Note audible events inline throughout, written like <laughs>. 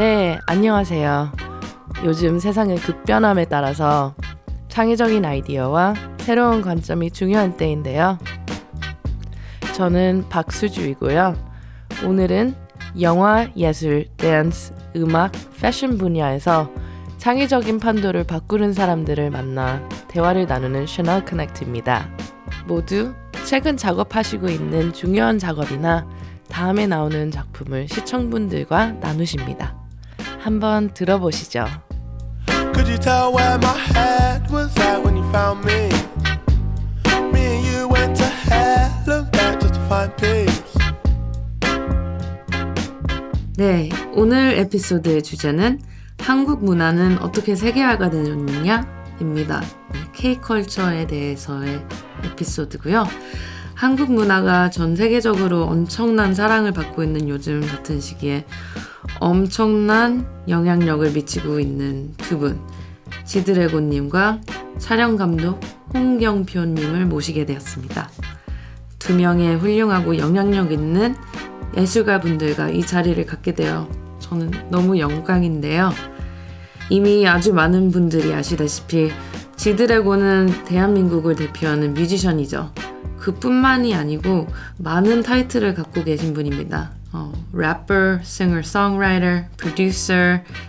네, 안녕하세요. 요즘 세상의 급변함에 따라서 창의적인 아이디어와 새로운 관점이 중요한 때인데요. 저는 박수주이고요. 오늘은 영화, 예술, 댄스, 음악, 패션 분야에서 창의적인 판도를 바꾸는 사람들을 만나 대화를 나누는 채널 커넥트입니다. 모두 최근 작업하시고 있는 중요한 작업이나 다음에 나오는 작품을 시청분들과 나누십니다. 한번 들어보시죠. Could you tell where my head was at when you found me? Me and you went to hell and back just to find peace. 네, 오늘 에피소드의 주제는 한국 문화는 어떻게 세계화가 되었느냐입니다. K 컬처에 대해서의 에피소드고요. 한국 문화가 전 세계적으로 엄청난 사랑을 받고 있는 요즘 같은 시기에 엄청난 영향력을 미치고 있는 두 분, 지드래곤님과 촬영감독 홍경표님을 모시게 되었습니다. 두 명의 훌륭하고 영향력 있는 예술가 분들과 이 자리를 갖게 되어 저는 너무 영광인데요. 이미 아주 많은 분들이 아시다시피 지드래곤은 대한민국을 대표하는 뮤지션이죠. 그뿐만이 아니고 많은 타이틀을 갖고 계신 분입니다. 어, 래퍼, 싱어, 송라이터, 프로듀서,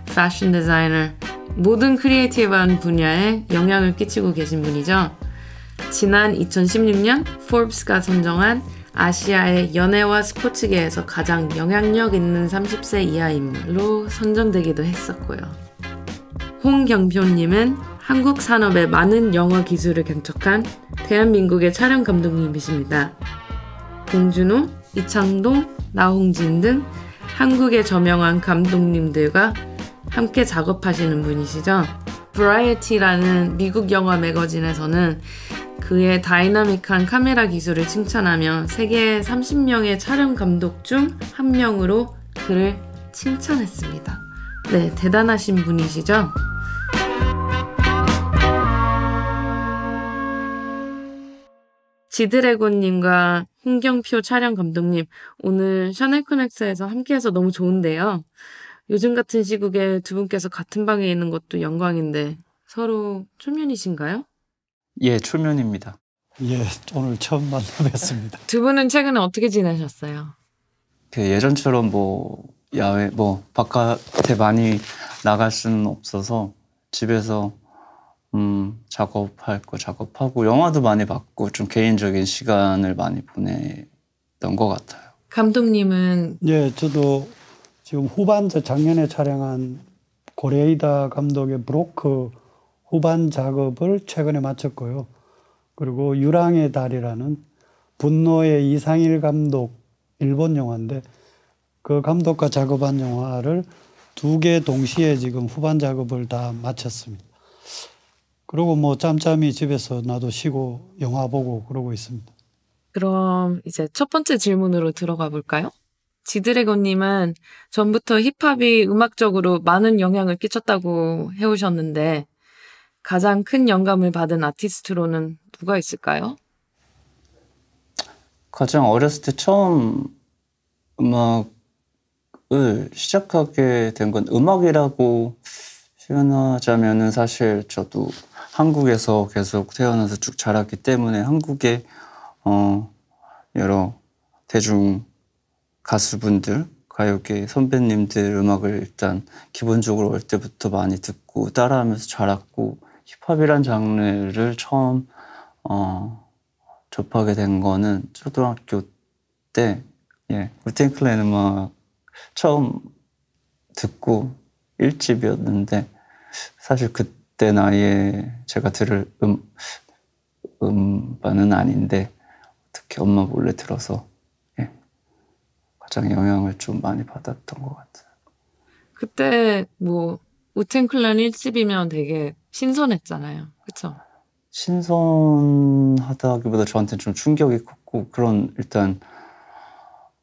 패션 디자이너 모든 크리에이티브한 분야에 영향을 끼치고 계신 분이죠. 지난 2016년 포브스가 선정한 아시아의 연애와 스포츠계에서 가장 영향력 있는 30세 이하임로 선정되기도 했었고요. 홍경표님은 한국 산업의 많은 영화 기술을 견적한 대한민국의 촬영 감독님이십니다. 봉준호, 이창동, 나홍진 등 한국의 저명한 감독님들과 함께 작업하시는 분이시죠. 브라이어티라는 미국 영화 매거진에서는 그의 다이나믹한 카메라 기술을 칭찬하며 세계 30명의 촬영 감독 중 한 명으로 그를 칭찬했습니다. 네, 대단하신 분이시죠? 지드래곤님과 홍경표 촬영 감독님, 오늘 샤넬 커넥스에서 함께해서 너무 좋은데요. 요즘 같은 시국에 두 분께서 같은 방에 있는 것도 영광인데 서로 초면이신가요? 예, 초면입니다. 예, 오늘 처음 만나뵙습니다. 두 분은 최근에 어떻게 지내셨어요? 그 예전처럼 뭐 야외 뭐 바깥에 많이 나갈 수는 없어서 집에서 음, 작업할 거 작업하고 영화도 많이 봤고 좀 개인적인 시간을 많이 보냈던 것 같아요. 감독님은 예, 저도 지금 후반작 작년에 촬영한 고레이다 감독의 브로크 후반 작업을 최근에 마쳤고요. 그리고 유랑의 달이라는 분노의 이상일 감독 일본 영화인데 그 감독과 작업한 영화를 두 개 동시에 지금 후반 작업을 다 마쳤습니다. 그리고 뭐 짬짬이 집에서 나도 쉬고 영화 보고 그러고 있습니다. 그럼 이제 첫 번째 질문으로 들어가 볼까요? 지드래곤님은 전부터 힙합이 음악적으로 많은 영향을 끼쳤다고 해오셨는데 가장 큰 영감을 받은 아티스트로는 누가 있을까요? 가장 어렸을 때 처음 음악을 시작하게 된 건 음악이라고 표현하자면은 사실 저도 한국에서 계속 태어나서 쭉 자랐기 때문에 한국의 어 여러 대중 가수분들 가요계 선배님들 음악을 일단 기본적으로 올 때부터 많이 듣고 따라하면서 자랐고 힙합이란 장르를 처음 어, 접하게 된 거는 초등학교 때 예, 우텐클랜 음악 처음 듣고 1집이었는데 사실 그때 나이에 제가 들을 음, 음반은 아닌데 어떻게 엄마 몰래 들어서 예, 가장 영향을 좀 많이 받았던 것 같아요. 그때 뭐 우텐클랜 1집이면 되게 신선했잖아요. 그렇죠? 신선하다기보다 저한테는 좀 충격이 컸고 그런 일단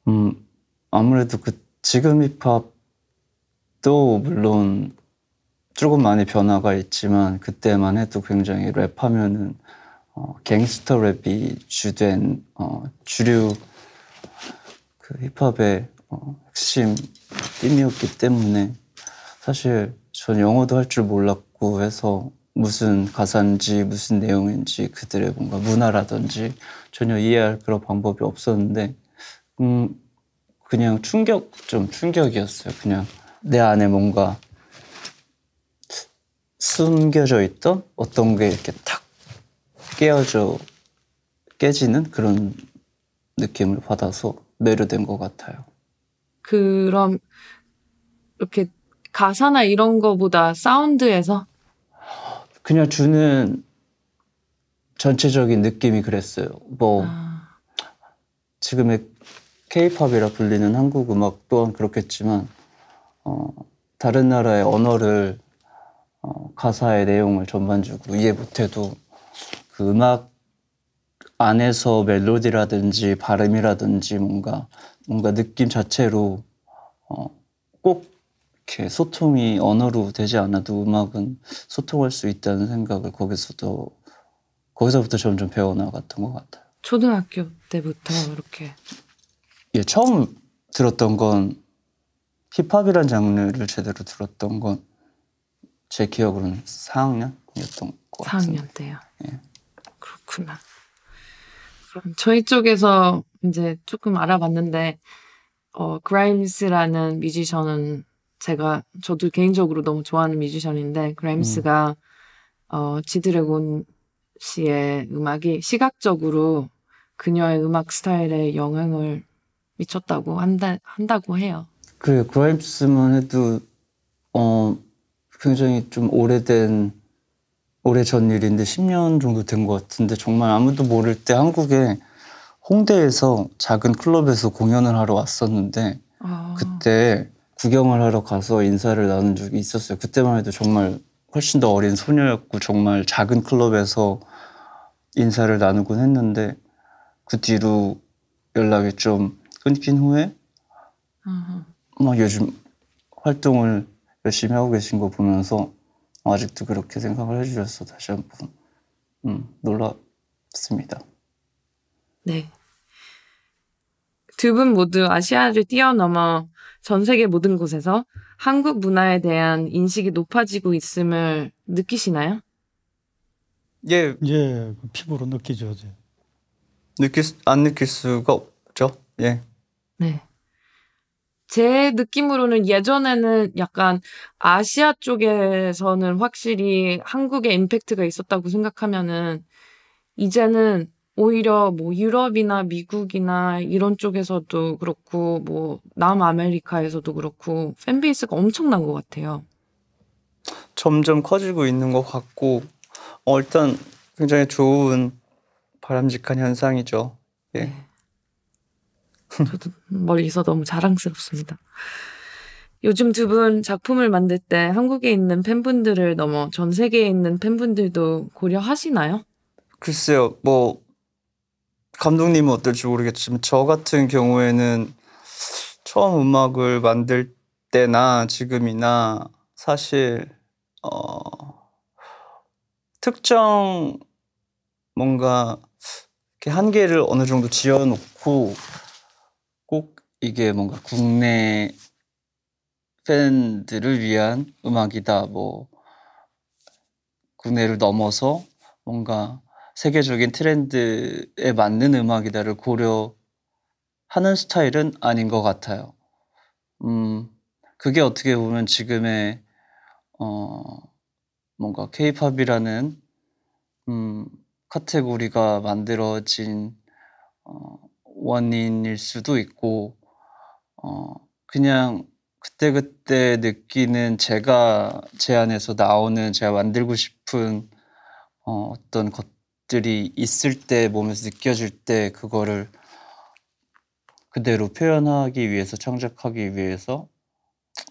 음 아무래도 그 지금 힙합도 물론 조금 많이 변화가 있지만 그때만 해도 굉장히 랩하면은 어, 갱스터 랩이 주된 어, 주류 그 힙합의 어, 핵심 띠이었기 때문에 사실 전 영어도 할 줄 몰랐고 해서 무슨 가사인지 무슨 내용인지 그들의 뭔가 문화라든지 전혀 이해할 그런 방법이 없었는데 음 그냥 충격 좀 충격이었어요. 그냥 내 안에 뭔가 숨겨져 있던 어떤 게 이렇게 탁 깨어져 깨지는 그런 느낌을 받아서 매료된 것 같아요. 그럼 이렇게 가사나 이런 거보다 사운드에서 그냥 주는 전체적인 느낌이 그랬어요. 뭐 아. 지금의 케이팝이라 불리는 한국 음악 또한 그렇겠지만 어, 다른 나라의 언어를 어, 가사의 내용을 전반적으로 이해 못해도 그 음악 안에서 멜로디라든지 발음이라든지 뭔가 뭔가 느낌 자체로 어, 꼭 이렇게 소통이 언어로 되지 않아도 음악은 소통할 수 있다는 생각을 거기서도 거기서부터 점점 배워나갔던 것 같아요. 초등학교 때부터 이렇게 예 처음 들었던 건 힙합이란 장르를 제대로 들었던 건제 기억으로는 4학년이었던 것 같아요. 4학년 때요. 예. 그렇구나. 그럼 저희 쪽에서 이제 조금 알아봤는데 어 그라임스라는 뮤지션은 제가 저도 개인적으로 너무 좋아하는 뮤지션인데 그라임스가 음. 어 지드래곤 씨의 음악이 시각적으로 그녀의 음악 스타일에 영향을 미쳤다고 한다 한다고 해요. 그래 그라임스만 해도 어 굉장히 좀 오래된 오래 전 일인데 10년 정도 된 것 같은데 정말 아무도 모를 때 한국에 홍대에서 작은 클럽에서 공연을 하러 왔었는데 아. 그때 구경을 하러 가서 인사를 나눈 적이 있었어요. 그때만 해도 정말 훨씬 더 어린 소녀였고 정말 작은 클럽에서 인사를 나누곤 했는데 그 뒤로 연락이 좀 끊긴 후에 막 뭐 요즘 활동을 열심히 하고 계신 거 보면서 아직도 그렇게 생각을 해주셔서 다시 한번 음, 놀랐습니다. 네. 두 분 모두 아시아를 뛰어넘어 전 세계 모든 곳에서 한국 문화에 대한 인식이 높아지고 있음을 느끼시나요? 예, 예, 피부로 느끼죠. 이제. 느낄 안 느낄 수가 없죠. 예. 네. 제 느낌으로는 예전에는 약간 아시아 쪽에서는 확실히 한국의 임팩트가 있었다고 생각하면은 이제는 오히려 뭐 유럽이나 미국이나 이런 쪽에서도 그렇고 뭐 남아메리카에서도 그렇고 팬베이스가 엄청난 것 같아요. 점점 커지고 있는 것 같고 어, 일단 굉장히 좋은 바람직한 현상이죠. 예. 네. 저도 멀리서 너무 자랑스럽습니다. 요즘 두 분 작품을 만들 때 한국에 있는 팬분들을 넘어 전 세계에 있는 팬분들도 고려하시나요? 글쎄요, 뭐 감독님은 어떨지 모르겠지만 저 같은 경우에는 처음 음악을 만들 때나 지금이나 사실 어 특정 뭔가 이렇게 한계를 어느 정도 지어놓고 이게 뭔가 국내 팬들을 위한 음악이다. 뭐 국내를 넘어서 뭔가 세계적인 트렌드에 맞는 음악이다를 고려하는 스타일은 아닌 것 같아요. 음, 그게 어떻게 보면 지금의 어, 뭔가 케이팝이라는 음, 카테고리가 만들어진 어, 원인일 수도 있고 어, 그냥 그때그때 그때 느끼는 제가 제 안에서 나오는 제가 만들고 싶은 어, 어떤 것들이 있을 때 몸에서 느껴질 때 그거를 그대로 표현하기 위해서 창작하기 위해서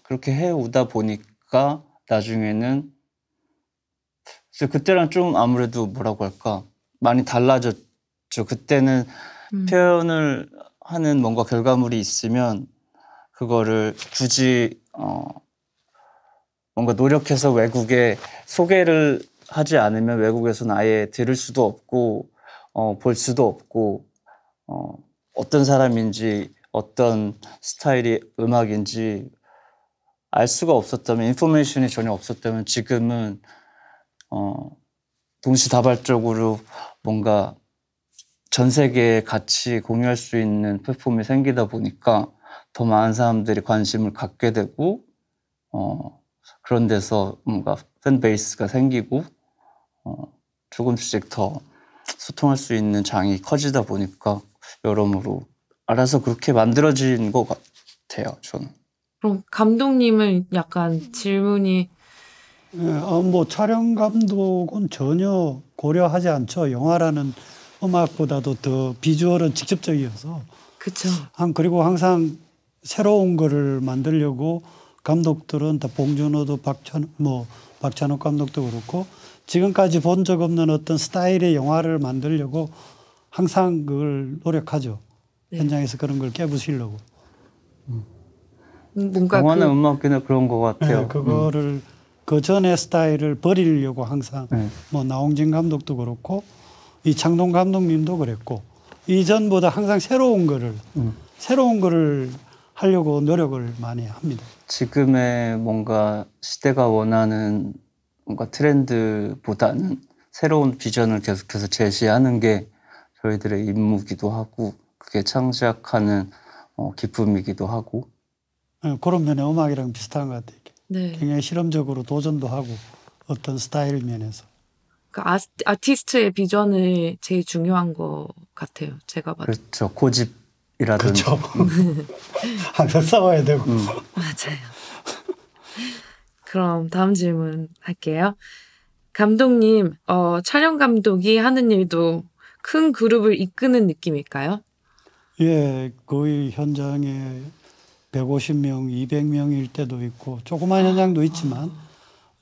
그렇게 해오다 보니까 나중에는 그래서 그때랑 좀 아무래도 뭐라고 할까 많이 달라졌죠. 그때는 음. 표현을 하는 뭔가 결과물이 있으면 그거를 굳이 어 뭔가 노력해서 외국에 소개를 하지 않으면 외국에서는 아예 들을 수도 없고 어, 볼 수도 없고 어, 어떤 사람인지 어떤 스타일이 음악인지 알 수가 없었다면 인포메이션이 전혀 없었다면 지금은 어, 동시다발적으로 뭔가 전 세계에 같이 공유할 수 있는 플랫폼이 생기다 보니까 더 많은 사람들이 관심을 갖게 되고 어, 그런 데서 뭔가 팬베이스가 생기고 어, 조금씩 더 소통할 수 있는 장이 커지다 보니까 여러모로 알아서 그렇게 만들어진 것 같아요. 저는. 그럼 감독님은 약간 질문이 네, 어, 뭐 촬영 감독은 전혀 고려하지 않죠. 영화라는 음악보다도 더 비주얼은 직접적이어서. 그렇죠. 그리고 항상 새로운 거를 만들려고 감독들은 다 봉준호도 박찬 뭐 박찬욱 감독도 그렇고 지금까지 본 적 없는 어떤 스타일의 영화를 만들려고 항상 그걸 노력하죠. 네. 현장에서 그런 걸깨부시려고 음. 뭔가 영화나 그, 음악이나 그런 것 같아요. 네, 그거를 음. 그 전의 스타일을 버리려고 항상 네. 뭐 나홍진 감독도 그렇고 이창동 감독님도 그랬고 이전보다 항상 새로운 거를 음. 새로운 거를 하려고 노력을 많이 합니다. 지금의 뭔가 시대가 원하는 뭔가 트렌드보다는 새로운 비전을 계속해서 제시하는 게 저희들의 임무기도 하고 그게 창작하는 어, 기쁨이기도 하고 네, 그런 면에 음악이랑 비슷한 것 같아요. 네. 굉장히 실험적으로 도전도 하고 어떤 스타일 면에서 그아스 그러니까 아티스트의 비전을 제일 중요한 것 같아요. 제가 봐도 그렇죠. 고집 이라든지 그렇죠. <laughs> 싸워야 되고 음. 맞아요. 그럼 다음 질문 할게요. 감독님, 어, 촬영 감독이 하는 일도 큰 그룹을 이끄는 느낌일까요? 예, 거의 현장에 150명, 200명일 때도 있고 조그만 아. 현장도 있지만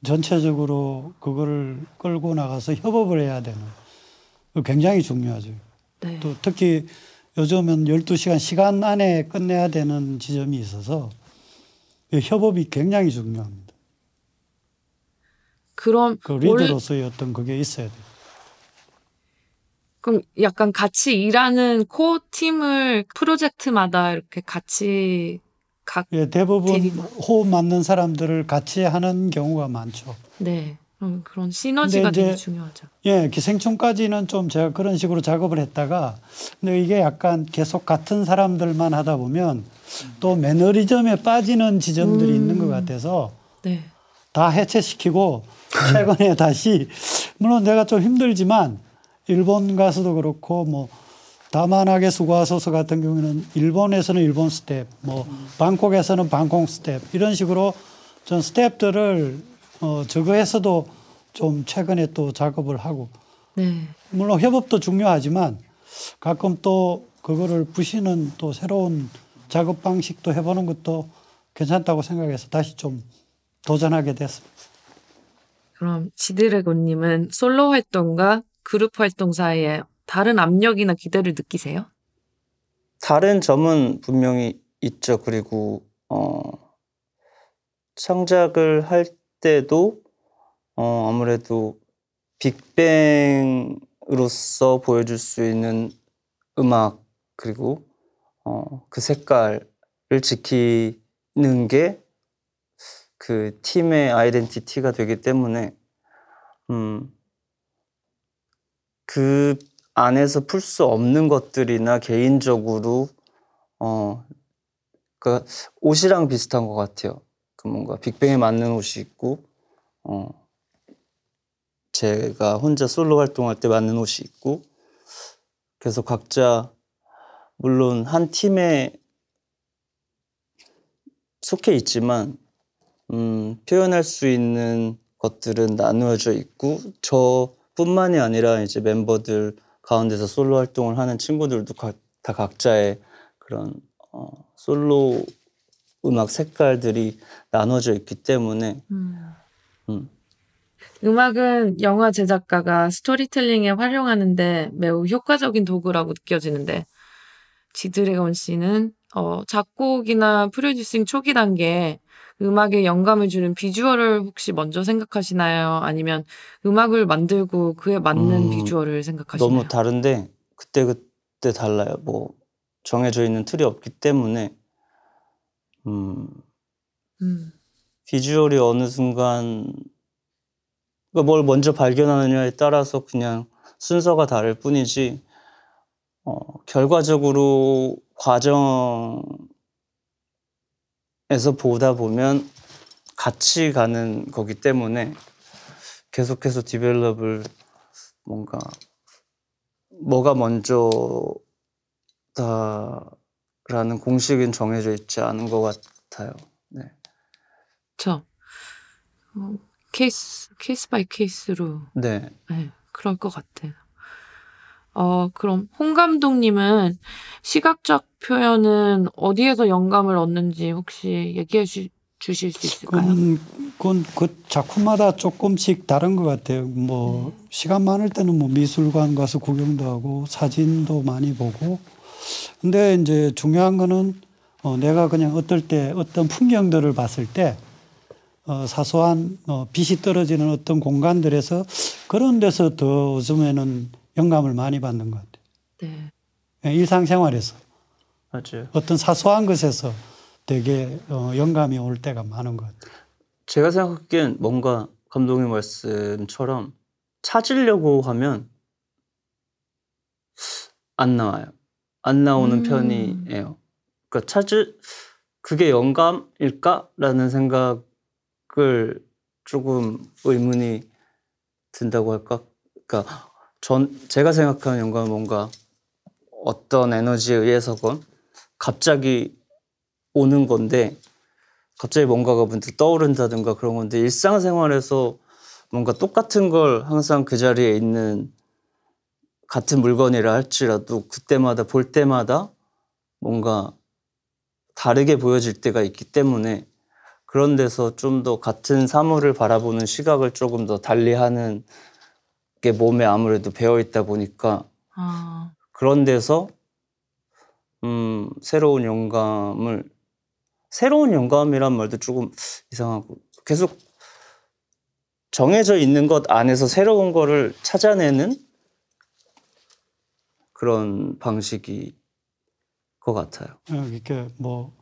전체적으로 그거를 끌고 나가서 협업을 해야 되는 굉장히 중요하죠. 네. 또 특히 요즘은 12시간 시간 안에 끝내야 되는 지점이 있어서 그 협업이 굉장히 중요합니다. 그럼 그 리더로서의 올... 어떤 그게 있어야 돼요. 그럼 약간 같이 일하는 코 팀을 프로젝트마다 이렇게 같이 각 예, 대부분 뭐? 호흡 맞는 사람들을 같이 하는 경우가 많죠. 네. 그 그런 시너지가 되게 중요하죠. 예, 기생충까지는 좀 제가 그런 식으로 작업을 했다가 근데 이게 약간 계속 같은 사람들만 하다 보면 또 매너리즘에 빠지는 지점들이 음. 있는 것 같아서 네. 다 해체시키고 네. 최근에 다시 물론 내가 좀 힘들지만 일본 가수도 그렇고 뭐 다만하게 수고하소서 같은 경우는 일본에서는 일본 스텝, 뭐 음. 방콕에서는 방콕 스텝 이런 식으로 전 스텝들을 어, 저거에서도 좀 최근에 또 작업을 하고 네. 물론 협업도 중요하지만 가끔 또 그거를 부시는 또 새로운 작업 방식도 해보는 것도 괜찮다고 생각해서 다시 좀 도전하게 됐습니다. 그럼 지드래곤님은 솔로 활동과 그룹 활동 사이에 다른 압력이나 기대를 느끼세요? 다른 점은 분명히 있죠. 그리고 어, 창작을 할 때도 어, 아무래도 빅뱅으로서 보여줄 수 있는 음악 그리고 어, 그 색깔을 지키는 게 그 팀의 아이덴티티가 되기 때문에 음, 그 안에서 풀 수 없는 것들이나 개인적으로 어, 그 옷이랑 비슷한 것 같아요. 그 뭔가 빅뱅에 맞는 옷이 있고 어 제가 혼자 솔로 활동할 때 맞는 옷이 있고 그래서 각자 물론 한 팀에 속해 있지만 음, 표현할 수 있는 것들은 나누어져 있고 저뿐만이 아니라 이제 멤버들 가운데서 솔로 활동을 하는 친구들도 다 각자의 그런 어, 솔로 음악 색깔들이 나눠져 있기 때문에 음. 음. 음악은 영화 제작가가 스토리텔링에 활용하는데 매우 효과적인 도구라고 느껴지는데 지드래곤 씨는 어, 작곡이나 프로듀싱 초기 단계에 음악에 영감을 주는 비주얼을 혹시 먼저 생각하시나요? 아니면 음악을 만들고 그에 맞는 음, 비주얼을 생각하시나요? 너무 다른데 그때 그때 달라요. 뭐 정해져 있는 틀이 없기 때문에 음. 비주얼이 어느 순간 그러니까 뭘 먼저 발견하느냐에 따라서 그냥 순서가 다를 뿐이지 어, 결과적으로 과정에서 보다 보면 같이 가는 거기 때문에 계속해서 디벨롭을 뭔가 뭐가 먼저 다 라는 공식은 정해져 있지 않은 것 같아요. 네. 그 어, 케이스 케이스 바이 케이스로 네. 네 그럴 것 같아요. 어 그럼 홍 감독님은 시각적 표현은 어디에서 영감을 얻는지 혹시 얘기해 주, 주실 수 있을까요? 그건 그 작품마다 조금씩 다른 것 같아요. 뭐 네. 시간 많을 때는 뭐 미술관 가서 구경도 하고 사진도 많이 보고 근데 이제 중요한 거는 어, 내가 그냥 어떨 때 어떤 풍경들을 봤을 때 어, 사소한 어, 빛이 떨어지는 어떤 공간들에서 그런 데서 더 요즘에는 영감을 많이 받는 것 같아요. 네. 예, 일상생활에서 맞아요. 어떤 사소한 것에서 되게 어, 영감이 올 때가 많은 것 같아요. 제가 생각하기엔 뭔가 감독님 말씀처럼 찾으려고 하면 안 나와요. 안 나오는 음. 편이에요. 그러니까 찾을 그게 영감일까라는 생각을 조금 의문이 든다고 할까? 그러니까 전 제가 생각하는 영감은 뭔가 어떤 에너지에 의해서건 갑자기 오는 건데 갑자기 뭔가가 문득 떠오른다든가 그런 건데 일상생활에서 뭔가 똑같은 걸 항상 그 자리에 있는 같은 물건이라 할지라도 그때마다 볼 때마다 뭔가 다르게 보여질 때가 있기 때문에 그런 데서 좀 더 같은 사물을 바라보는 시각을 조금 더 달리하는 게 몸에 아무래도 배어 있다 보니까 아. 그런 데서 음, 새로운 영감을 새로운 영감이란 말도 조금 이상하고 계속 정해져 있는 것 안에서 새로운 거를 찾아내는 그런 방식이 것 같아요. 예, 이렇게 뭐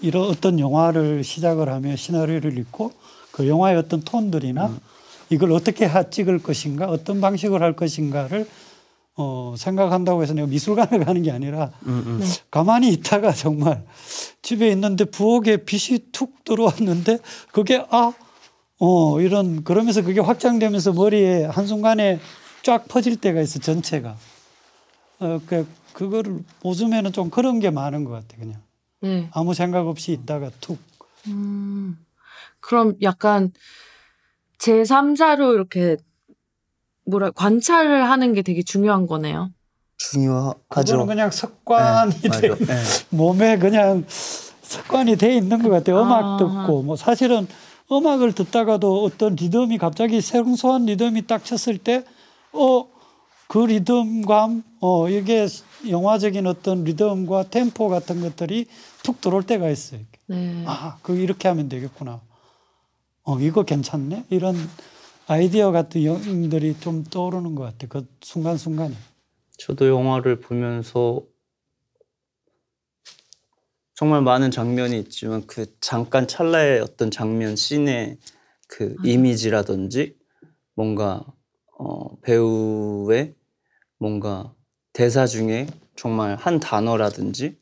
이런 어떤 영화를 시작을 하며 시나리오를 읽고 그 영화의 어떤 톤들이나 음. 이걸 어떻게 찍을 것인가, 어떤 방식으할 것인가를 어, 생각한다고 해서 내가 미술관을 가는 게 아니라 음, 음. 네. 가만히 있다가 정말 집에 있는데 부엌에 빛이 툭 들어왔는데 그게 아, 어, 이런 그러면서 그게 확장되면서 머리에 한순간에 쫙 퍼질 때가 있어 전체가. 어, 그, 그거를 요즘에는 좀 그런 게 많은 것 같아 그냥 네. 아무 생각 없이 있다가 툭. 음, 그럼 약간 제 3자로 이렇게 뭐라 관찰을 하는 게 되게 중요한 거네요. 중요하죠. 그거는 그냥 습관이 네, 돼, 네. <laughs> 몸에 그냥 습관이 돼 있는 것 같아요. 음악 아. 듣고 뭐 사실은 음악을 듣다가도 어떤 리듬이 갑자기 생소한 리듬이 딱 쳤을 때어 그 리듬감, 어, 이게 영화적인 어떤 리듬과 템포 같은 것들이 툭 들어올 때가 있어요. 네. 아, 그 이렇게 하면 되겠구나. 어, 이거 괜찮네? 이런 아이디어 같은 영들이 좀 떠오르는 것 같아요. 그 순간순간이. 저도 영화를 보면서 정말 많은 장면이 있지만 그 잠깐 찰나의 어떤 장면 씬의 그 아. 이미지라든지 뭔가 어, 배우의 뭔가 대사 중에 정말 한 단어라든지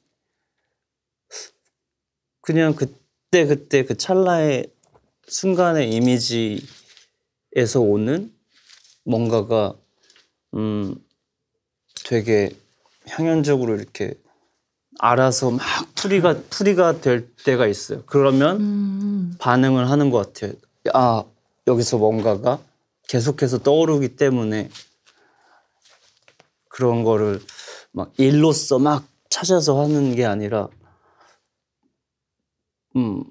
그냥 그때 그때 그 찰나의 순간의 이미지에서 오는 뭔가가 음 되게 향연적으로 이렇게 알아서 막 풀이가 풀이가 될 때가 있어요. 그러면 음. 반응을 하는 것 같아요. 아 여기서 뭔가가 계속해서 떠오르기 때문에 그런 거를 막일로써막 찾아서 하는 게 아니라 음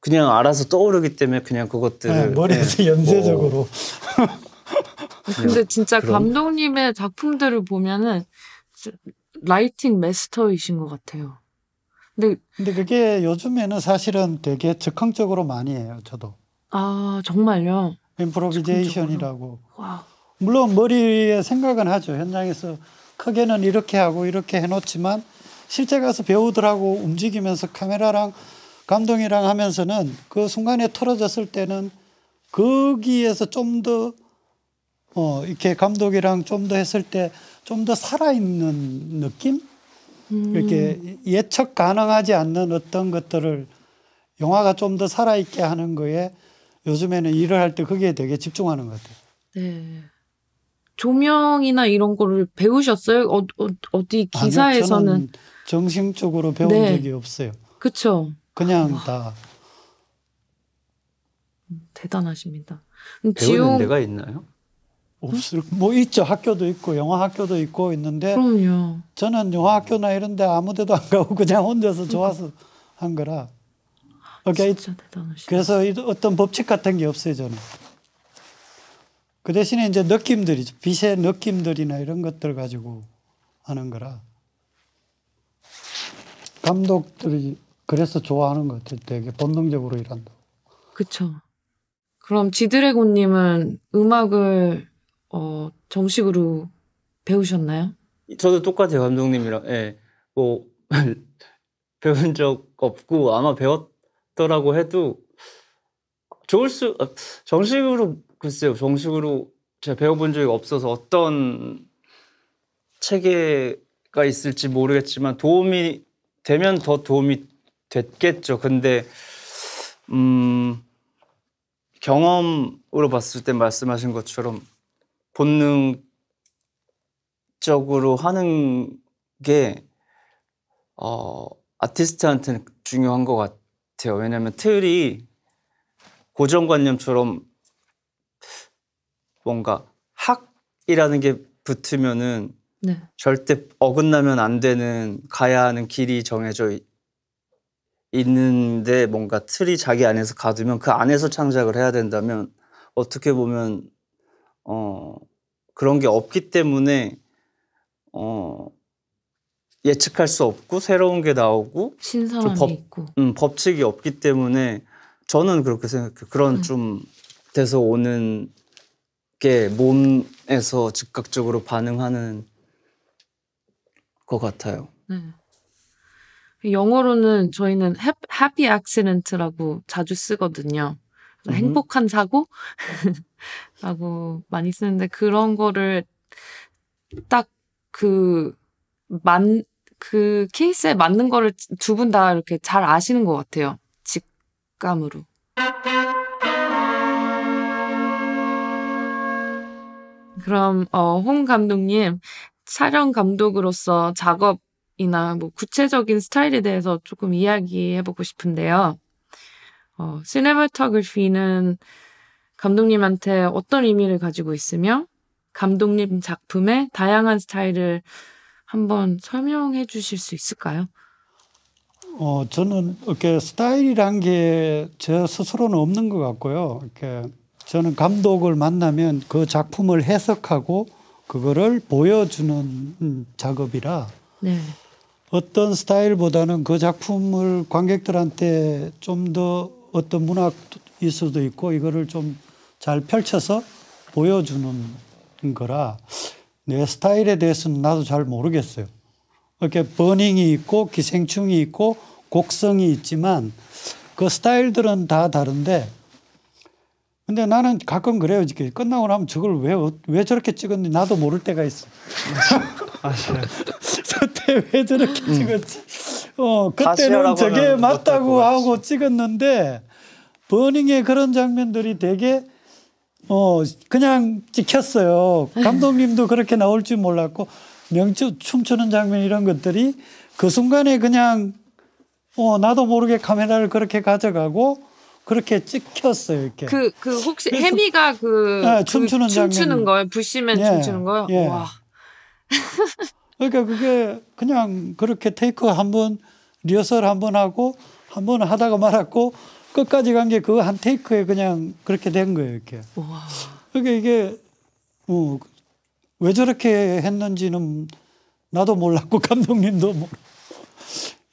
그냥 알아서 떠오르기 때문에 그냥 그것들을 네, 머리에서 네, 연쇄적으로 뭐 근데 진짜 그런... 감독님의 작품들을 보면은 라이팅 메스터이신 것 같아요. 근데 근데 그게 요즘에는 사실은 되게 즉흥적으로 많이 해요. 저도. 아 정말요? 임프로비제이션이라고. 물론 머리에 생각은 하죠. 현장에서 크게는 이렇게 하고 이렇게 해놓지만 실제 가서 배우들하고 움직이면서 카메라랑 감동이랑 하면서는 그 순간에 틀어졌을 때는 거기에서 좀 더 어, 이렇게 감독이랑 좀 더 했을 때 좀 더 살아있는 느낌? 음. 이렇게 예측 가능하지 않는 어떤 것들을 영화가 좀 더 살아있게 하는 거에 요즘에는 일을 할 때 거기에 되게 집중하는 것 같아요. 네. 조명이나 이런 거를 배우셨어요? 어, 어, 디 기사에서는 아니요, 정신적으로 배운 네. 적이 없어요. 그렇죠. 그냥 와. 다 음, 대단하십니다. 배우는 지용... 데가 있나요? 없을 뭐 있죠 학교도 있고 영화 학교도 있고 있는데 그럼요. 저는 영화 학교나 이런데 아무데도 안 가고 그냥 혼자서 좋아서 한 거라 그러니 그래서 어떤 법칙 같은 게 없어요 저는. 그 대신에 이제 느낌들이죠. 빛의 느낌들이나 이런 것들 가지고 하는 거라. 감독들이 그래서 좋아하는 것 같아요. 되게 본능적으로 일한다. 그쵸. 그럼 지드래곤님은 음악을 어, 정식으로 배우셨나요? 저도 똑같아요 감독님이랑. 예. 뭐 <laughs> 배운 적 없고 아마 배웠 있더라고 해도 좋을 수 어, 정식으로 글쎄요 정식으로 제가 배워본 적이 없어서 어떤 체계가 있을지 모르겠지만 도움이 되면 더 도움이 됐겠죠. 근데 음 경험으로 봤을 때 말씀하신 것처럼 본능적으로 하는 게 어, 아티스트한테는 중요한 것 같아요. 같아요. 왜냐하면 틀이 고정관념처럼 뭔가 학이라는 게 붙으면은 네. 절대 어긋나면 안 되는 가야 하는 길이 정해져 있는데 뭔가 틀이 자기 안에서 가두면 그 안에서 창작을 해야 된다면 어떻게 보면 어 그런 게 없기 때문에 어 예측할 수 없고 새로운 게 나오고 신선함이 법, 있고 음, 법칙이 없기 때문에 저는 그렇게 생각해요. 그런 음. 좀 돼서 오는 게 몸에서 즉각적으로 반응하는 것 같아요. 네. 영어로는 저희는 happy accident라고 자주 쓰거든요. 음. 행복한 사고라고 <laughs> 많이 쓰는데 그런 거를 딱그만 그 케이스에 맞는 거를 두 분 다 이렇게 잘 아시는 것 같아요. 직감으로. 그럼 어, 홍 감독님 촬영 감독으로서 작업이나 뭐 구체적인 스타일에 대해서 조금 이야기해보고 싶은데요. 어, 시네마토그래피는 감독님한테 어떤 의미를 가지고 있으며 감독님 작품의 다양한 스타일을 한번 설명해 주실 수 있을까요? 어, 저는 이렇게 스타일이란 게제 스스로는 없는 것 같고요. 이렇게 저는 감독을 만나면 그 작품을 해석하고 그거를 보여주는 작업이라 네. 어떤 스타일보다는 그 작품을 관객들한테 좀 더 어떤 문학일 수도 있고 이거를 좀 잘 펼쳐서 보여주는 거라 내 스타일에 대해서는 나도 잘 모르겠어요. 이렇게 버닝이 있고 기생충이 있고 곡성이 있지만 그 스타일들은 다 다른데 근데 나는 가끔 그래요. 이렇게 끝나고 나면 저걸 왜, 어, 왜 저렇게 찍었는지 나도 모를 때가 있어. <laughs> 아, 네. 저때 왜 저렇게 음. 찍었지? 어, 그때는 저게 맞다고 하고 찍었는데 버닝의 그런 장면들이 되게 어, 그냥 찍혔어요. 감독님도 그렇게 나올 줄 몰랐고, 명추, 춤추는 장면 이런 것들이 그 순간에 그냥, 어, 나도 모르게 카메라를 그렇게 가져가고, 그렇게 찍혔어요, 이렇게. 그, 그, 혹시 혜미가 그, 네, 그 춤추는 장면. 춤추는 거예요? 부시면 예, 춤추는 거예요? 예. 와. 그러니까 그게 그냥 그렇게 테이크 한 번, 리허설 한 번 하고, 한번 하다가 말았고, 끝까지 간 게그거한 테이크에 그냥 그렇게 된 거예요, 이렇게. 우와. 그러 그러니까 이게 어, 왜 저렇게 했는지는 나도 몰랐고 <laughs> 감독님도 모르고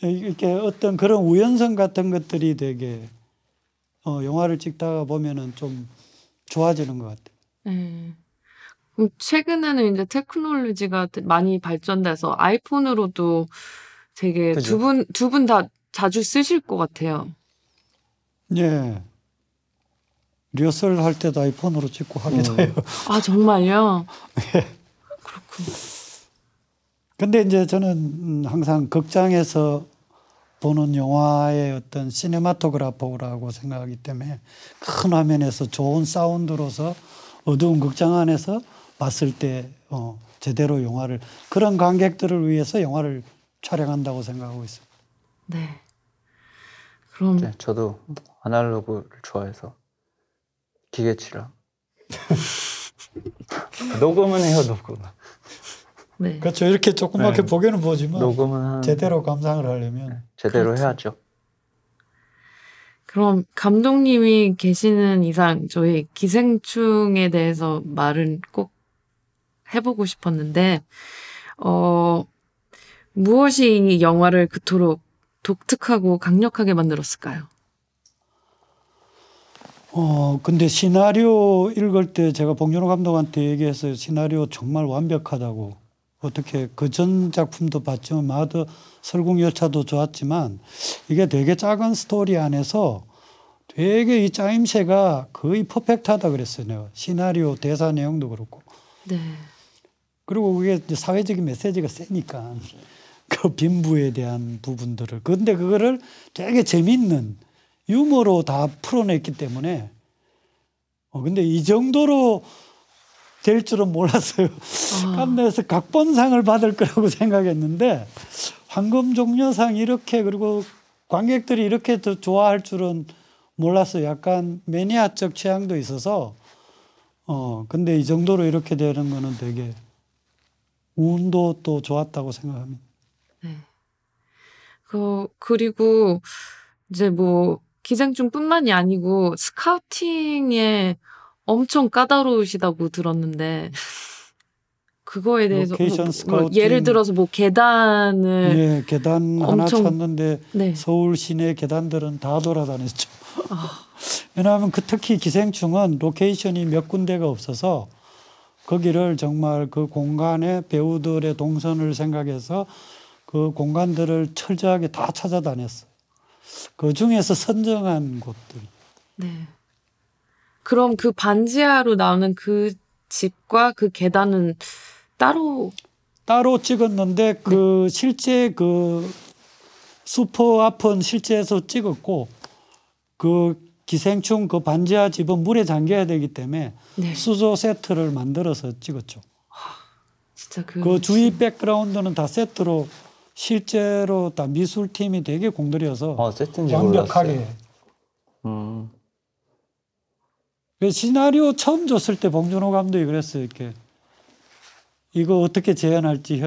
이렇게 어떤 그런 우연성 같은 것들이 되게 어, 영화를 찍다가 보면은 좀 좋아지는 것 같아요. 음. 최근에는 이제 테크놀로지가 많이 발전돼서 아이폰으로도 되게 두 분 두 분 다 자주 쓰실 것 같아요. 예. 리허설 할 때도 아이폰으로 찍고 하기도 음. 해요. 아 정말요? <laughs> 예. 그렇데 이제 저는 항상 극장에서 보는 영화의 어떤 시네마토그라포라고 생각하기 때문에 큰 화면에서 좋은 사운드로서 어두운 극장 안에서 봤을 때 어, 제대로 영화를 그런 관객들을 위해서 영화를 촬영한다고 생각하고 있습니다. 네. 그럼 네, 저도 아날로그를 좋아해서 기계치랑 <laughs> 녹음은 해요 녹음. 네. 그렇죠. 이렇게 조그맣게 네. 보기는 보지만 녹음은 제대로 감상을 하려면 네. 제대로 그렇죠. 해야죠. 그럼 감독님이 계시는 이상 저희 기생충에 대해서 말은 꼭 해보고 싶었는데 어, 무엇이 이 영화를 그토록 독특하고 강력하게 만들었을까요? 어, 근데 시나리오 읽을 때 제가 봉준호 감독한테 얘기했어요. 시나리오 정말 완벽하다고. 어떻게 그 전 작품도 봤지만 마드 설국열차도 좋았지만 이게 되게 작은 스토리 안에서 되게 이 짜임새가 거의 퍼펙트하다 그랬어요. 내가. 시나리오 대사 내용도 그렇고. 네. 그리고 그게 사회적인 메시지가 세니까. 그 빈부에 대한 부분들을 근데 그거를 되게 재밌는 유머로 다 풀어냈기 때문에 어 근데 이 정도로 될 줄은 몰랐어요. 감내내서 아. 각본상을 받을 거라고 생각했는데 황금종려상 이렇게 그리고 관객들이 이렇게 더 좋아할 줄은 몰랐어요. 약간 매니아적 취향도 있어서 어 근데 이 정도로 이렇게 되는 거는 되게 운도 또 좋았다고 생각합니다. 네. 그, 그리고 이제 뭐 기생충뿐만이 아니고 스카우팅에 엄청 까다로우시다고 들었는데 <laughs> 그거에 대해서 뭐, 뭐 예를 들어서 뭐 계단을 예, 계단 하나 찾는데 네. 서울 시내 계단들은 다 돌아다녔죠. 아. <laughs> 왜냐하면 그 특히 기생충은 로케이션이 몇 군데가 없어서 거기를 정말 그 공간에 배우들의 동선을 생각해서 그 공간들을 철저하게 다 찾아다녔어요. 그 중에서 선정한 곳들. 네. 그럼 그 반지하로 나오는 그 집과 그 계단은 따로 따로 찍었는데 네. 그 네. 실제 그 수포 앞은 실제에서 찍었고 그 기생충 그 반지하 집은 물에 잠겨야 되기 때문에 네. 수조 세트를 만들어서 찍었죠. 진짜 그, 그 주위 백그라운드는 다 세트로 실제로 다 미술팀이 되게 공들여서 아, 완벽하게. 음. 그 시나리오 처음 줬을 때 봉준호 감독이 그랬어요. 이렇게 이거 어떻게 재현할지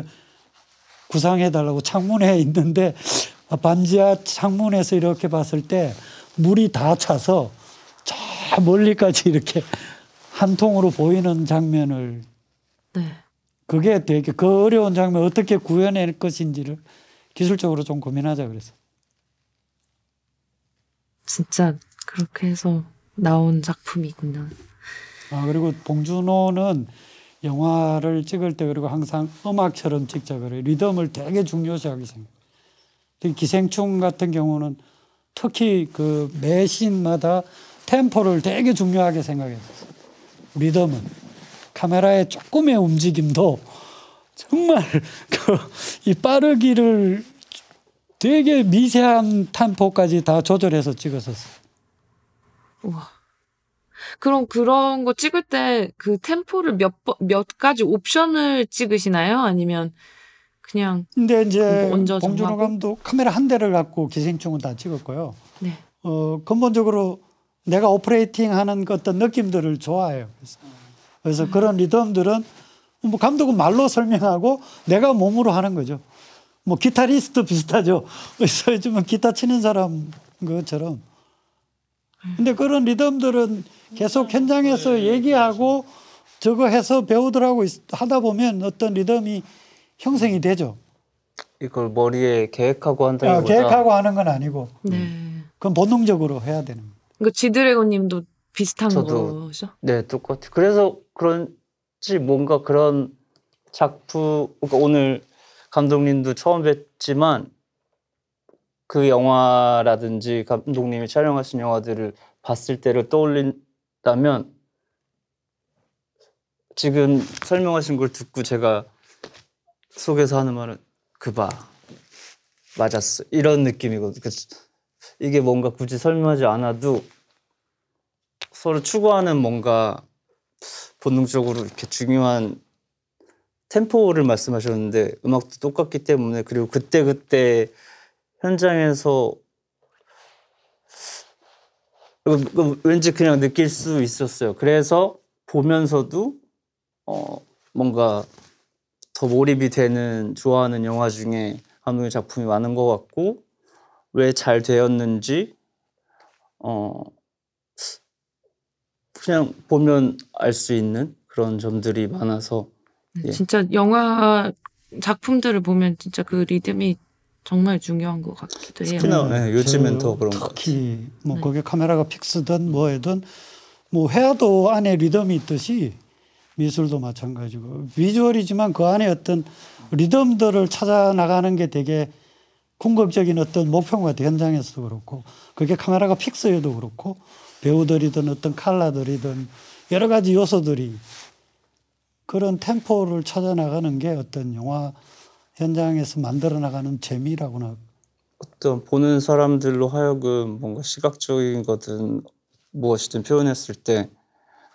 구상해달라고 창문에 <laughs> 있는데 반지하 창문에서 이렇게 봤을 때 물이 다 차서 저 멀리까지 이렇게 한 통으로 보이는 장면을 네. 그게 되게 그 어려운 장면 어떻게 구현할 것인지를 기술적으로 좀 고민하자 그래서 진짜 그렇게 해서 나온 작품이군요. 아 그리고 봉준호는 영화를 찍을 때 그리고 항상 음악처럼 찍자 그래 리듬을 되게 중요시하게 생각. 기생충 같은 경우는 특히 그매 신마다 템포를 되게 중요하게 생각했어. 리듬은. 카메라의 조금의 움직임도 정말 <laughs> 그이 빠르기를 되게 미세한 템포까지다 조절해서 찍었었어요. 우와. 그럼 그런 거 찍을 때 그 템포를 몇, 번, 몇 가지 옵션을 찍으시나요? 아니면 그냥. 근데 이제 그 봉준호 감독 카메라 한 대를 갖고 기생충은 다 찍었고요. 네. 어, 근본적으로 내가 오퍼레이팅 하는 그 어떤 느낌들을 좋아해요. 그래서 그래서 그런 리듬들은 뭐 감독은 말로 설명하고 내가 몸으로 하는 거죠. 뭐 기타리스트 비슷하죠. <laughs> 그 요즘은 기타 치는 사람 것처럼. 근데 그런 리듬들은 계속 네. 현장에서 네, 얘기하고 그렇죠. 저거 해서 배우들하고 하다 보면 어떤 리듬이 형성이 되죠. 이걸 머리에 계획하고 한다는 거 아, 계획하고 하는 건 아니고. 네. 그건 본능적으로 해야 되는. 그러 그러니까 지드래곤님도 비슷한 저도, 거죠? 네, 똑같아요. 그래서 그런지 뭔가 그런 작품, 그러니까 오늘 감독님도 처음 뵀지만 그 영화라든지 감독님이 촬영하신 영화들을 봤을 때를 떠올린다면 지금 설명하신 걸 듣고 제가 속에서 하는 말은 그봐 맞았어 이런 느낌이거든요. 그러니까 이게 뭔가 굳이 설명하지 않아도 서로 추구하는 뭔가 본능적으로 이렇게 중요한 템포를 말씀하셨는데 음악도 똑같기 때문에 그리고 그때 그때 현장에서 음, 음, 왠지 그냥 느낄 수 있었어요. 그래서 보면서도 어 뭔가 더 몰입이 되는 좋아하는 영화 중에 한독의 작품이 많은 것 같고 왜 잘 되었는지 어 그냥 보면 알 수 있는 그런 점들이 많아서 네, 예. 진짜 영화 작품들을 보면 진짜 그 리듬이 정말 중요한 것 같기도 해요. 특히나 예, 네, 요즘엔 더 그런 것 특히 뭐 네. 거기 카메라가 픽스든 뭐든 뭐회도 안에 리듬이 있듯이 미술도 마찬가지고 비주얼이지만 그 안에 어떤 리듬들을 찾아 나가는 게 되게 궁극적인 어떤 목표인 현장에서도 그렇고 그게 카메라가 픽스여도 그렇고 배우들이든 어떤 칼라들이든 여러 가지 요소들이 그런 템포를 찾아나가는 게 어떤 영화 현장에서 만들어 나가는 재미라고나 어떤 보는 사람들로 하여금 뭔가 시각적인 거든 무엇이든 표현했을 때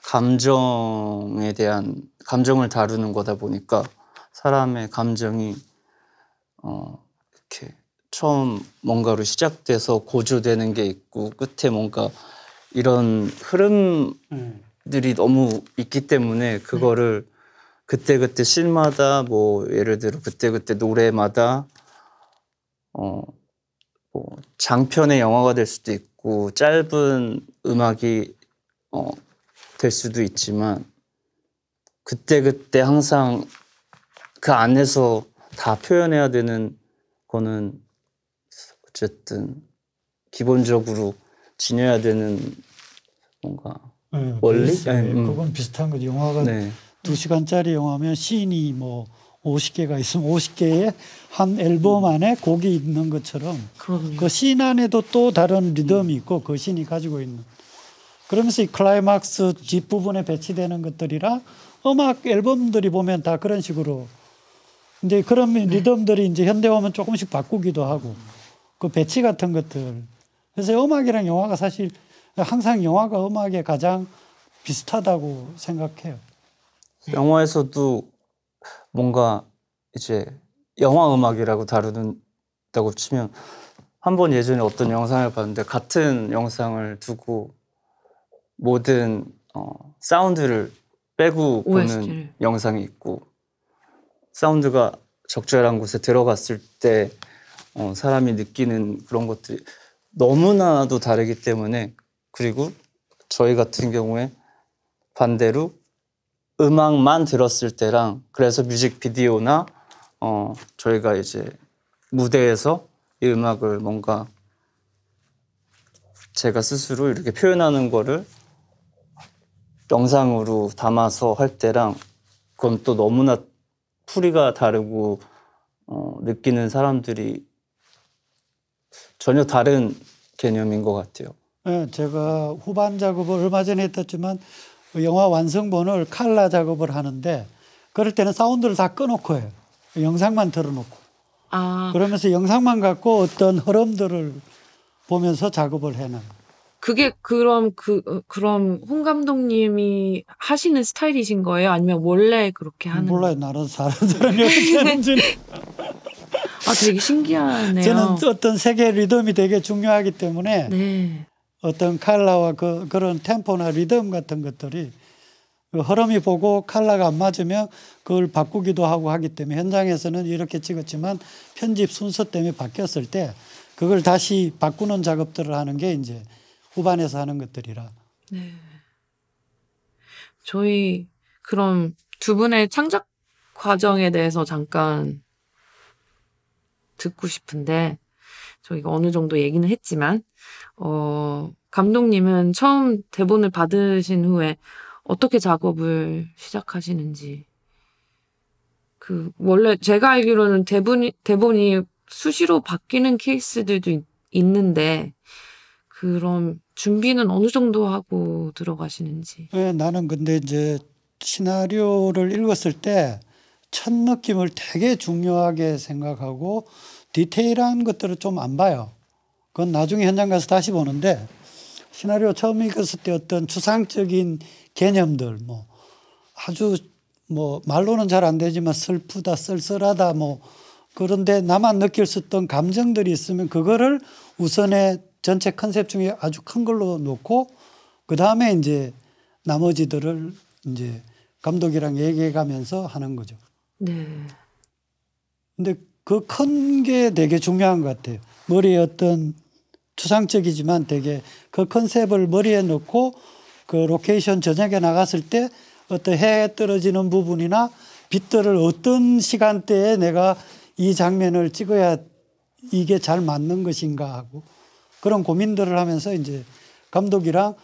감정에 대한 감정을 다루는 거다 보니까 사람의 감정이 어 이렇게 처음 뭔가로 시작돼서 고조되는 게 있고 끝에 뭔가 이런 흐름들이 음. 너무 있기 때문에 그거를 네. 그때 그때 씬마다 뭐 예를 들어 그때 그때 노래마다 어 뭐 장편의 영화가 될 수도 있고 짧은 음악이 어 될 수도 있지만 그때 그때 항상 그 안에서 다 표현해야 되는 거는 어쨌든 기본적으로 지녀야 되는 뭔가 네, 원리? 아 음. 그건 비슷한 거죠. 영화가 네. 2시간짜리 영화면 시인이 뭐 50개가 있으면 50개의 한 앨범 안에 곡이 있는 것처럼 그럼요. 그 시인 안에도 또 다른 리듬이 있고 그 시인이 가지고 있는 그러면서 이 클라이막스 뒷부분에 배치되는 것들이라 음악 앨범들이 보면 다 그런 식으로 이제 그런 네. 리듬들이 이제 현대화면 조금씩 바꾸기도 하고 그 배치 같은 것들 그래서 음악이랑 영화가 사실 항상 영화가 음악에 가장 비슷하다고 생각해요. 영화에서도 뭔가 이제 영화 음악이라고 다루는다고 치면 한 번 예전에 어떤 영상을 봤는데 같은 영상을 두고 모든 어, 사운드를 빼고 OST를. 보는 영상이 있고 사운드가 적절한 곳에 들어갔을 때 어, 사람이 느끼는 그런 것들이 너무나도 다르기 때문에 그리고 저희 같은 경우에 반대로 음악만 들었을 때랑 그래서 뮤직비디오나 어 저희가 이제 무대에서 이 음악을 뭔가 제가 스스로 이렇게 표현하는 거를 영상으로 담아서 할 때랑 그건 또 너무나 풀이가 다르고 어, 느끼는 사람들이 전혀 다른 개념인 것 같아요. 네, 제가 후반 작업을 얼마 전에 했었지만 그 영화 완성본을 칼라 작업을 하는데 그럴 때는 사운드를 다 꺼놓고 해요. 영상만 틀어놓고. 아. 그러면서 영상만 갖고 어떤 흐름들을 보면서 작업을 해는 그게 그럼 그 그럼 홍 감독님이 하시는 스타일이신 거예요? 아니면 원래 그렇게 하는? 몰라요. 나는 다른 사람이 어떻게 하는지. <laughs> 아, 되게 신기하네요. 저는 어떤 세계 리듬이 되게 중요하기 때문에 네. 어떤 칼라와 그, 그런 템포나 리듬 같은 것들이 그름이 보고 칼라가 안 맞으면 그걸 바꾸기도 하고 하기 때문에 현장에서는 이렇게 찍었지만 편집 순서 때문에 바뀌었을 때 그걸 다시 바꾸는 작업들을 하는 게 이제 후반에서 하는 것들이라. 네. 저희 그럼 두 분의 창작 과정에 대해서 잠깐 듣고 싶은데 저희가 어느 정도 얘기는 했지만 어 감독님은 처음 대본을 받으신 후에 어떻게 작업을 시작하시는지 그 원래 제가 알기로는 대본이 대본이 수시로 바뀌는 케이스들도 있, 있는데 그럼 준비는 어느 정도 하고 들어가시는지? 네, 나는 근데 이제 시나리오를 읽었을 때첫 느낌을 되게 중요하게 생각하고 디테일한 것들을 좀 안 봐요. 그건 나중에 현장 가서 다시 보는데 시나리오 처음 읽었을 때 어떤 추상적인 개념들 뭐 아주 뭐 말로는 잘 안 되지만 슬프다 쓸쓸하다 뭐 그런데 나만 느낄 수 있던 감정들이 있으면 그거를 우선에 전체 컨셉 중에 아주 큰 걸로 놓고 그 다음에 이제 나머지들을 이제 감독이랑 얘기해 가면서 하는 거죠. 네. 근데 그 큰 게 되게 중요한 것 같아요. 머리에 어떤 추상적이지만 되게 그 컨셉을 머리에 넣고 그 로케이션 저녁에 나갔을 때 어떤 해 떨어지는 부분이나 빛들을 어떤 시간대에 내가 이 장면을 찍어야 이게 잘 맞는 것인가 하고 그런 고민들을 하면서 이제 감독이랑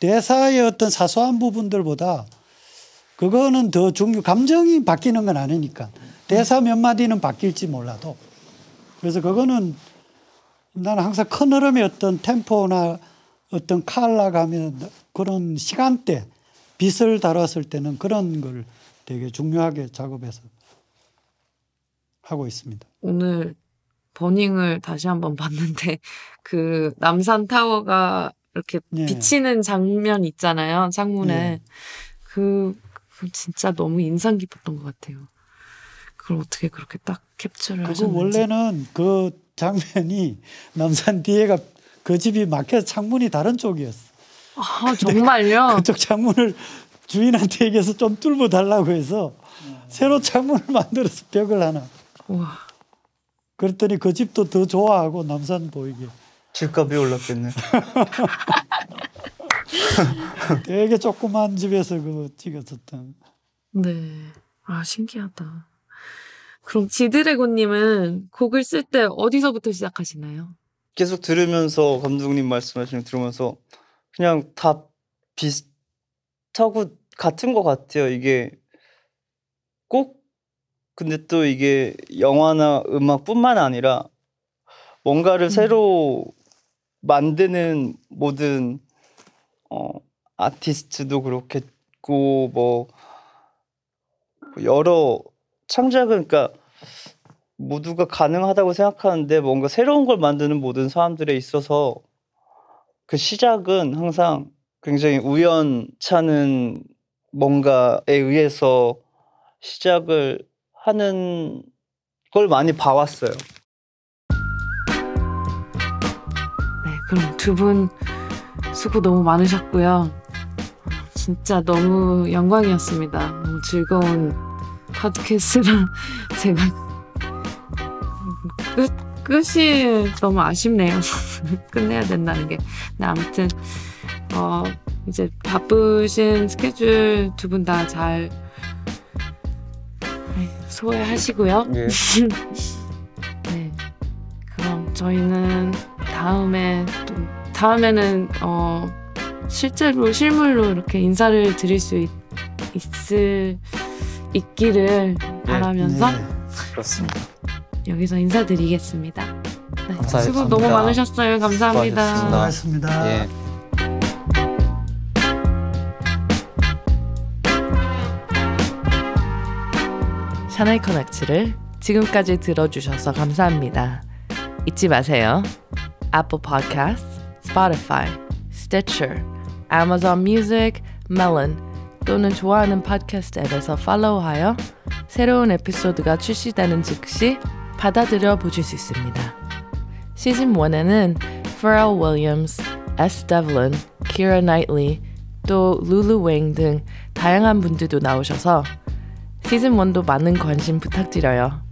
대사의 어떤 사소한 부분들보다 그거는 더 중요, 감정이 바뀌는 건 아니니까. 대사 몇 마디는 바뀔지 몰라도. 그래서 그거는 나는 항상 큰 흐름의 어떤 템포나 어떤 칼라가면 그런 시간대, 빛을 다뤘을 때는 그런 걸 되게 중요하게 작업해서 하고 있습니다. 오늘 버닝을 다시 한번 봤는데 <laughs> 그 남산 타워가 이렇게 예. 비치는 장면 있잖아요 창문에 예. 그 그건 진짜 너무 인상 깊었던 것 같아요. 그걸 어떻게 그렇게 딱 캡처를 그거 하셨는지. 원래는 그 장면이 남산 뒤에가 그 집이 막혀서 창문이 다른 쪽이었어. 아 정말요? 그쪽 창문을 주인한테 얘기해서 좀 뚫고 달라고 해서 음. 새로 창문을 만들어서 벽을 하나. 와. 그랬더니 그 집도 더 좋아하고 남산 보이게. 집값이 올랐겠네. <laughs> <laughs> 되게 조그만 집에서 그 찍었었던. 네. 아, 신기하다. 그럼 지드래곤님은 곡을 쓸 때 어디서부터 시작하시나요? 계속 들으면서 감독님 말씀하시는 들으면서 그냥 다 비슷하고 같은 것 같아요. 이게 꼭 근데 또 이게 영화나 음악뿐만 아니라 뭔가를 음. 새로 만드는 모든 어, 아티스트도 그렇겠고 뭐, 뭐 여러 창작은 그러니까 모두가 가능하다고 생각하는데 뭔가 새로운 걸 만드는 모든 사람들에 있어서 그 시작은 항상 굉장히 우연찮은 뭔가에 의해서 시작을 하는 걸 많이 봐왔어요. 네, 그럼 두분 수고 너무 많으셨고요. 진짜 너무 영광이었습니다. 너무 즐거운 팟캐스트랑 <laughs> 제가 끝, 끝이 너무 아쉽네요. <laughs> 끝내야 된다는 게. 근데 아무튼, 어, 이제 바쁘신 스케줄 두 분 다 잘 소화하시고요. 예. <laughs> 네. 그럼 저희는 다음에 또 다음에는 어, 실제로 실물로 이렇게 인사를 드릴 수 있, 있을 있기를 네. 바라면서 네, 그렇습니다. 여기서 인사드리겠습니다. 네, 감사합니다. 수고 너무 많으셨어요. 감사합니다. 수고하셨습니다. 예. 샤넬 커넥츠를 지금까지 들어주셔서 감사합니다. 잊지 마세요. Apple p Spotify, Stitcher, Amazon Music, Melon 또는 좋아하는 팟캐스트 앱에서 팔로우하여 새로운 에피소드가 출시되는 즉시 받아들여 보실 수 있습니다. 시즌 1에는 Pharrell Williams, S. Devlin, Kira Knightley, 또 룰루 웨잉 등 다양한 분들도 나오셔서 시즌 1도 많은 관심 부탁드려요.